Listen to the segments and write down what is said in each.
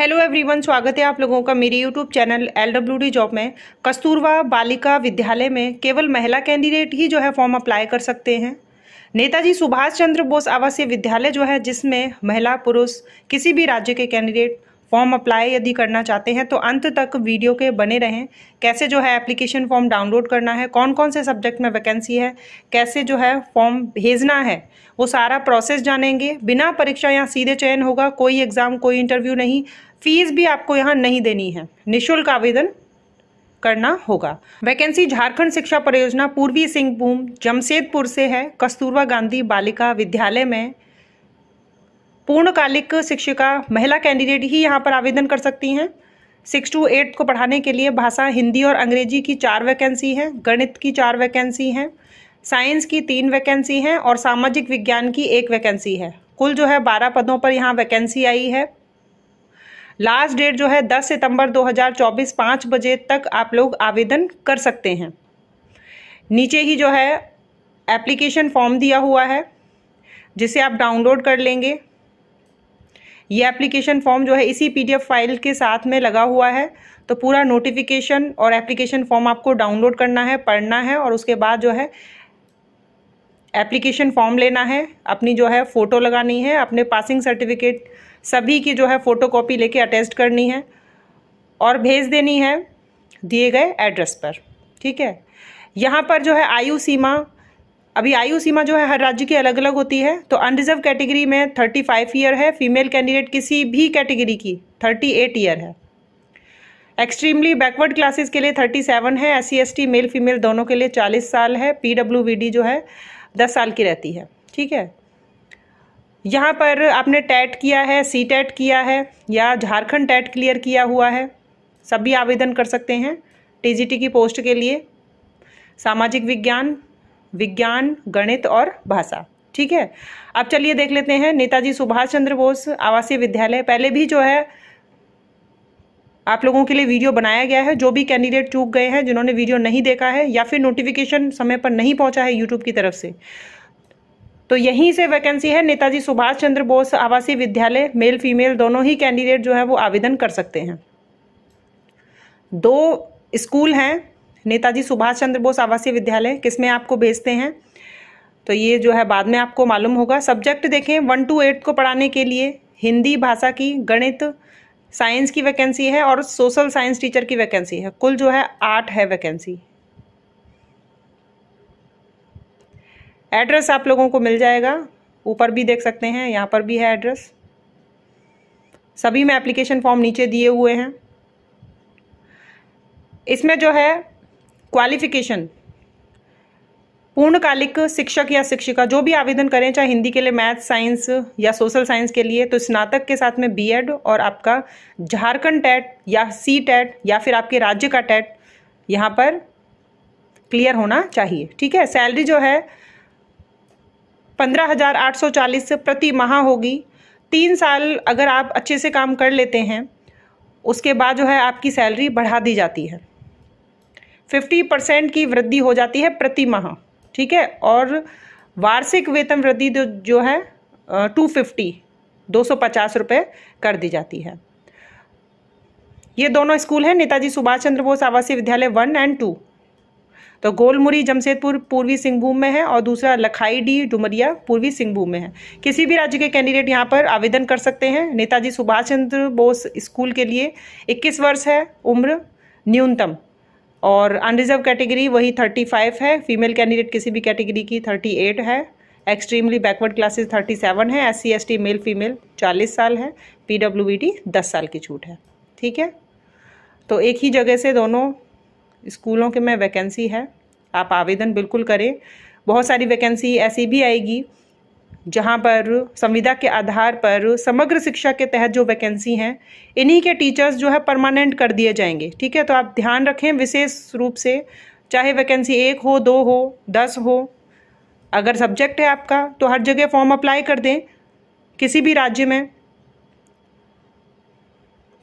hello everyone स्वागत है आप लोगों का मेरे YouTube channel L W D job में कस्तूरबा बालिका विद्यालय में केवल महिला कैंडिडेट ही जो है फॉर्म अप्लाई कर सकते हैं नेताजी सुभाष चंद्र बोस आवासीय विद्यालय जो है जिसमें महिला पुरुष किसी भी राज्य के कैंडिडेट फॉर्म अप्लाई यदि करना चाहते हैं तो अंत तक वीडियो के बने रहें कैसे जो है एप्लीकेशन फॉर्म डाउनलोड करना है कौन कौन से सब्जेक्ट में वैकेंसी है कैसे जो है फॉर्म भेजना है वो सारा प्रोसेस जानेंगे बिना परीक्षा यहाँ सीधे चयन होगा कोई एग्ज़ाम कोई इंटरव्यू नहीं फीस भी आपको यहाँ नहीं देनी है निःशुल्क आवेदन करना होगा वैकेंसी झारखंड शिक्षा परियोजना पूर्वी सिंहभूम जमशेदपुर से है कस्तूरबा गांधी बालिका विद्यालय में पूर्णकालिक शिक्षिका महिला कैंडिडेट ही यहाँ पर आवेदन कर सकती हैं सिक्स टू एट को पढ़ाने के लिए भाषा हिंदी और अंग्रेजी की चार वैकेंसी हैं गणित की चार वैकेंसी हैं साइंस की तीन वैकेंसी हैं और सामाजिक विज्ञान की एक वैकेंसी है कुल जो है बारह पदों पर यहाँ वैकेंसी आई है लास्ट डेट जो है 10 सितंबर 2024 5 बजे तक आप लोग आवेदन कर सकते हैं नीचे ही जो है एप्लीकेशन फॉर्म दिया हुआ है जिसे आप डाउनलोड कर लेंगे ये एप्लीकेशन फॉर्म जो है इसी पीडीएफ फाइल के साथ में लगा हुआ है तो पूरा नोटिफिकेशन और एप्लीकेशन फॉर्म आपको डाउनलोड करना है पढ़ना है और उसके बाद जो है एप्लीकेशन फॉर्म लेना है अपनी जो है फ़ोटो लगानी है अपने पासिंग सर्टिफिकेट सभी की जो है फ़ोटो कॉपी लेके अटेस्ट करनी है और भेज देनी है दिए गए एड्रेस पर ठीक है यहाँ पर जो है आयु सीमा अभी आयु सीमा जो है हर राज्य की अलग अलग होती है तो अनरिजर्व कैटेगरी में थर्टी फाइव ईयर है फीमेल कैंडिडेट किसी भी कैटेगरी की थर्टी एट ईयर है एक्सट्रीमली बैकवर्ड क्लासेस के लिए थर्टी सेवन है एस सी मेल फीमेल दोनों के लिए चालीस साल है पी जो है दस साल की रहती है ठीक है यहाँ पर आपने टैट किया है सी टैट किया है या झारखंड टैट क्लियर किया हुआ है सभी आवेदन कर सकते हैं टीजीटी की पोस्ट के लिए सामाजिक विज्ञान विज्ञान गणित और भाषा ठीक है अब चलिए देख लेते हैं नेताजी सुभाष चंद्र बोस आवासीय विद्यालय पहले भी जो है आप लोगों के लिए वीडियो बनाया गया है जो भी कैंडिडेट चूक गए हैं जिन्होंने वीडियो नहीं देखा है या फिर नोटिफिकेशन समय पर नहीं पहुंचा है यूट्यूब की तरफ से तो यहीं से वैकेंसी है नेताजी सुभाष चंद्र बोस आवासीय विद्यालय मेल फीमेल दोनों ही कैंडिडेट जो है वो आवेदन कर सकते हैं दो स्कूल हैं नेताजी सुभाष चंद्र बोस आवासीय विद्यालय किसमें आपको भेजते हैं तो ये जो है बाद में आपको मालूम होगा सब्जेक्ट देखें वन टू एट को पढ़ाने के लिए हिंदी भाषा की गणित साइंस की वैकेंसी है और सोशल साइंस टीचर की वैकेंसी है कुल जो है आठ है वैकेंसी एड्रेस आप लोगों को मिल जाएगा ऊपर भी देख सकते हैं यहाँ पर भी है एड्रेस सभी में एप्लीकेशन फॉर्म नीचे दिए हुए हैं इसमें जो है क्वालिफिकेशन पूर्णकालिक शिक्षक या शिक्षिका जो भी आवेदन करें चाहे हिंदी के लिए मैथ साइंस या सोशल साइंस के लिए तो स्नातक के साथ में बीएड और आपका झारखंड टेट या सी टेट या फिर आपके राज्य का टेट यहाँ पर क्लियर होना चाहिए ठीक है सैलरी जो है पंद्रह हज़ार आठ सौ चालीस प्रति माह होगी तीन साल अगर आप अच्छे से काम कर लेते हैं उसके बाद जो है आपकी सैलरी बढ़ा दी जाती है फिफ्टी परसेंट की वृद्धि हो जाती है प्रति माह ठीक है और वार्षिक वेतन वृद्धि जो है टू फिफ्टी दो सौ पचास रुपये कर दी जाती है ये दोनों स्कूल हैं नेताजी सुभाष चंद्र बोस आवासीय विद्यालय वन एंड टू तो गोलमुरी जमशेदपुर पूर्वी सिंहभूम में है और दूसरा लखाई डी डुमरिया पूर्वी सिंहभूम में है किसी भी राज्य के कैंडिडेट यहाँ पर आवेदन कर सकते हैं नेताजी सुभाष चंद्र बोस स्कूल के लिए 21 वर्ष है उम्र न्यूनतम और अनरिजर्व कैटेगरी वही 35 है फीमेल कैंडिडेट किसी भी कैटेगरी की 38 है एक्सट्रीमली बैकवर्ड क्लासेस 37 है एस सी मेल फीमेल 40 साल है पी डब्ल्यू e दस साल की छूट है ठीक है तो एक ही जगह से दोनों स्कूलों के में वैकेंसी है आप आवेदन बिल्कुल करें बहुत सारी वैकेंसी ऐसी भी आएगी जहाँ पर संविदा के आधार पर समग्र शिक्षा के तहत जो वैकेंसी हैं इन्हीं के टीचर्स जो है परमानेंट कर दिए जाएंगे ठीक है तो आप ध्यान रखें विशेष रूप से चाहे वैकेंसी एक हो दो हो दस हो अगर सब्जेक्ट है आपका तो हर जगह फॉर्म अप्लाई कर दें किसी भी राज्य में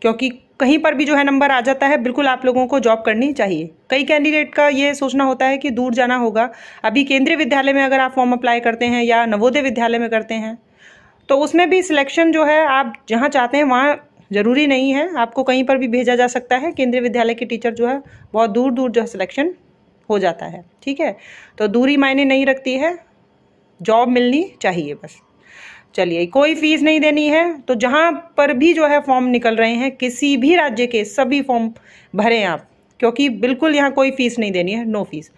क्योंकि कहीं पर भी जो है नंबर आ जाता है बिल्कुल आप लोगों को जॉब करनी चाहिए कई कैंडिडेट का ये सोचना होता है कि दूर जाना होगा अभी केंद्रीय विद्यालय में अगर आप फॉर्म अप्लाई करते हैं या नवोदय विद्यालय में करते हैं तो उसमें भी सिलेक्शन जो है आप जहाँ चाहते हैं वहाँ ज़रूरी नहीं है आपको कहीं पर भी भेजा जा सकता है केंद्रीय विद्यालय के टीचर जो है बहुत दूर दूर जो है सिलेक्शन हो जाता है ठीक है तो दूरी मायने नहीं रखती है जॉब मिलनी चाहिए बस चलिए कोई फीस नहीं देनी है तो जहाँ पर भी जो है फॉर्म निकल रहे हैं किसी भी राज्य के सभी फॉर्म भरें आप क्योंकि बिल्कुल यहाँ कोई फीस नहीं देनी है नो फीस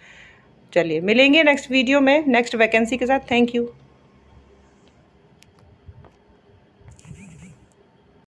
चलिए मिलेंगे नेक्स्ट वीडियो में नेक्स्ट वैकेंसी के साथ थैंक यू